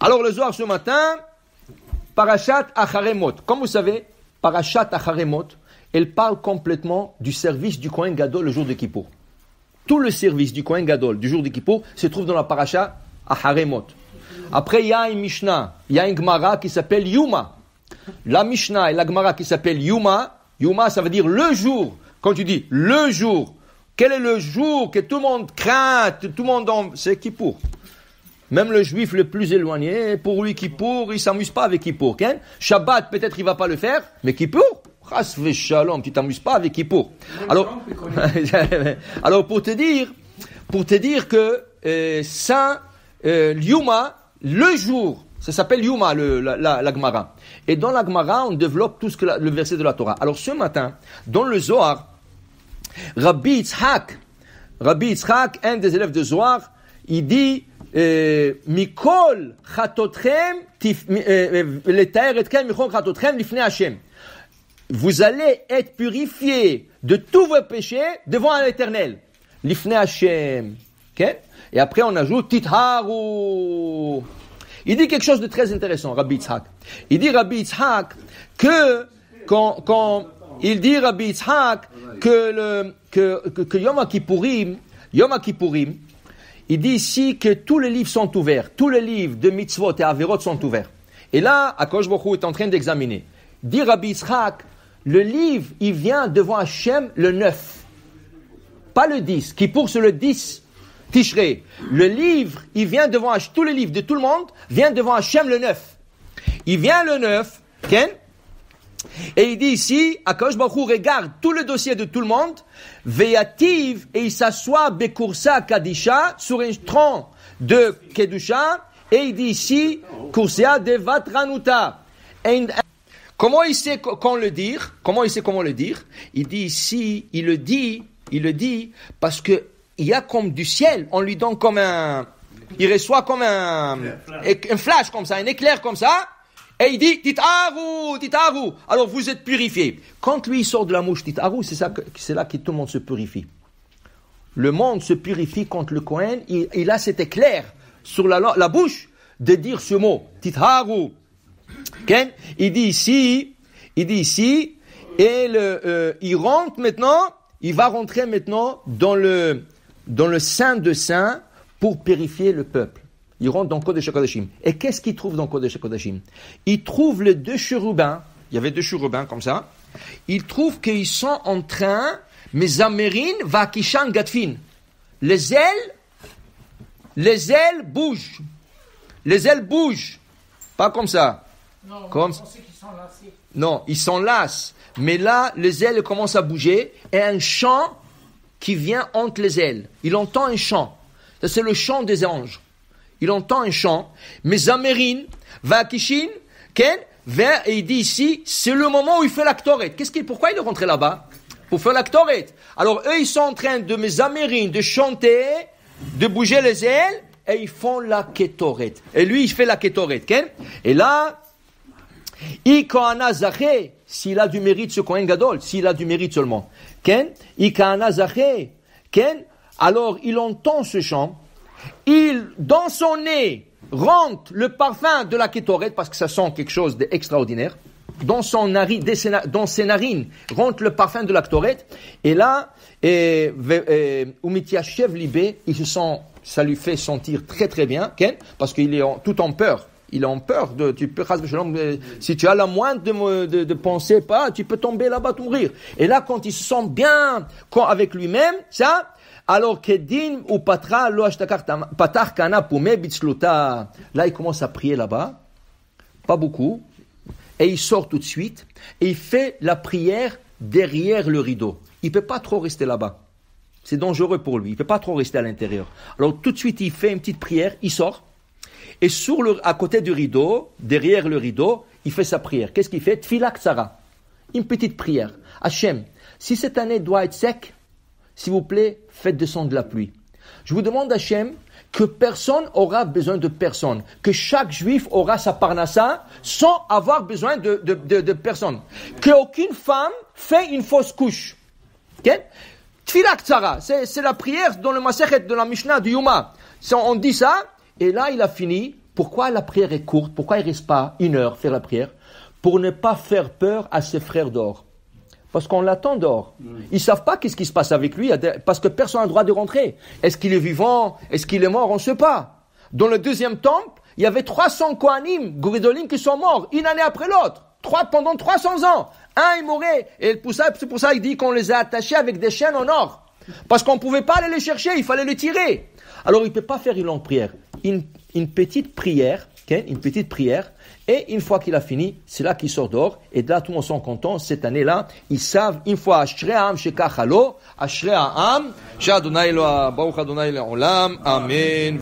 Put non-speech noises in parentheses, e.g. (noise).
Alors le soir ce matin, Parashat Acharemot. Comme vous savez, Parashat Acharemot, elle parle complètement du service du Kohen Gadol le jour de Kippour. Tout le service du Kohen Gadol du jour de Kippour se trouve dans la Parashat Acharemot. Après, il y a une Mishnah, il y a une Gemara qui s'appelle Yuma. La Mishnah et la Gemara qui s'appelle Yuma, Yuma ça veut dire le jour. Quand tu dis le jour, quel est le jour que tout le monde craint, tout le monde en... C'est Kippour. Même le juif le plus éloigné, pour lui qui pour, il s'amuse pas avec Kippour. Hein? Shabbat, peut-être il va pas le faire, mais Kippour, Rasve Shalom, tu t'amuses pas avec Kippour. Alors, (laughs) alors pour te dire, pour te dire que euh, Saint euh, Yuma, le jour, ça s'appelle Yuma, le, la, la, Et dans la Gemara, on développe tout ce que le verset de la Torah. Alors ce matin, dans le Zohar, Rabbi Yitzhak, Rabbi Yitzhak, un des élèves de Zohar, il dit euh, Mikol chatotrem euh, euh, mikol chatotrem lifne Hashem. Vous allez être purifiés de tous vos péchés devant l'Éternel. Lifne Hashem. Et après on ajoute titharu. Il dit quelque chose de très intéressant, Rabbi Yitzhak. Il dit Rabbi Yitzhak que quand, il dit Rabbi Yitzhak que le que, que, que Yom Kippourim, Yom Kippourim, il dit ici que tous les livres sont ouverts. Tous les livres de mitzvot et averot sont ouverts. Et là, Akosh est en train d'examiner. Dit Rabbi Israq, le livre, il vient devant Hachem le 9. Pas le 10. Qui pour le 10 Tishré. Le livre, il vient devant Hachem. Tous les livres de tout le monde vient devant Hachem le 9. Il vient le 9. Et il dit ici, Akash Baruch regarde tout le dossier de tout le monde, veyativ, et il s'assoit Bekursa Kadisha sur un tronc de Kedusha, et il dit ici, Kursia de Vatranuta. Comment il sait qu'on le dire Comment il sait comment le dire Il dit ici, il le dit, il le dit, parce que il y a comme du ciel, on lui donne comme un, il reçoit comme un, un flash comme ça, un éclair comme ça, et il dit, titaru, titaru. Alors vous êtes purifiés. Quand lui sort de la mouche titaru, c'est, ça c'est là que tout le monde se purifie. Le monde se purifie contre le Kohen. il, là, a cet éclair sur la, bouche de dire ce mot, titaru. il dit ici, il dit ici, et le, euh, il rentre maintenant, il va rentrer maintenant dans le, dans le sein de saint pour purifier le peuple. Ils rentrent dans de HaKodeshim. Et qu'est-ce qu'ils trouvent dans de HaKodeshim Ils trouvent les deux chérubins, il y avait deux chérubins comme ça, Ils trouvent qu'ils sont en train, mais va Gatfin. Les ailes, les ailes bougent. Les ailes bougent. Pas comme ça. Non, comme... Ils non, ils s'enlacent. Mais là, les ailes commencent à bouger et un chant qui vient entre les ailes. Il entend un chant. C'est le chant des anges il entend un chant, mais va Vakishin, Ken, vers, et il dit ici, c'est le moment où il fait lactorette Qu'est-ce qu'il, pourquoi il est rentré là-bas? Pour faire la lactorette Alors eux, ils sont en train de, mes Amérines, de chanter, de bouger les ailes, et ils font la ketoret. Et lui, il fait la ketoret. Ken? Et là, Ikoana s'il a du mérite ce Kohen Gadol, s'il a du mérite seulement. Ken, Ken, alors il entend ce chant, il, dans son nez, rentre le parfum de la kétorette parce que ça sent quelque chose d'extraordinaire. Dans, son dans ses narines rentre le parfum de la kétorette. Et là, et, Chev Libé, il se sent, ça lui fait sentir très très bien, parce qu'il est tout en peur. Il est en peur de, tu si tu as la moindre de, de, pensée, pas, tu peux tomber là-bas, mourir. Et là, quand il se sent bien quand, avec lui-même, ça, alors, ou Là, il commence à prier là-bas. Pas beaucoup. Et il sort tout de suite. Et il fait la prière derrière le rideau. Il ne peut pas trop rester là-bas. C'est dangereux pour lui. Il peut pas trop rester à l'intérieur. Alors, tout de suite, il fait une petite prière. Il sort. Et sur à côté du rideau, derrière le rideau, il fait sa prière. Qu'est-ce qu'il fait Une petite prière. Hachem, si cette année doit être sec, s'il vous plaît, faites descendre la pluie. Je vous demande, à Hachem, que personne aura besoin de personne, que chaque juif aura sa parnassa sans avoir besoin de, de, personne, qu'aucune femme fait une fausse couche. Tzara, c'est la prière dans le massacre de la Mishnah du Yuma. On dit ça, et là il a fini. Pourquoi la prière est courte Pourquoi il ne reste pas une heure faire la prière Pour ne pas faire peur à ses frères d'or parce qu'on l'attend dehors. Mm. Ils ne savent pas qu'est-ce qui se passe avec lui, parce que personne n'a le droit de rentrer. Est-ce qu'il est vivant Est-ce qu'il est mort On ne sait pas. Dans le deuxième temple, il y avait 300 Kohanim, Guridolim, qui sont morts, une année après l'autre, trois, pendant 300 ans. Un est mort. et c'est pour ça qu'il dit qu'on les a attachés avec des chaînes en or. Parce qu'on ne pouvait pas aller les chercher, il fallait les tirer. Alors il ne peut pas faire une longue prière. une petite prière une petite prière. Et une fois qu'il a fini, c'est là qu'il sort dehors. Et là, tout le monde sont contents, Cette année-là, ils savent, une fois, Ashrea'am Shekachalo, Ashrea'am, Shadonai Baruch Adonai Olam, Amen.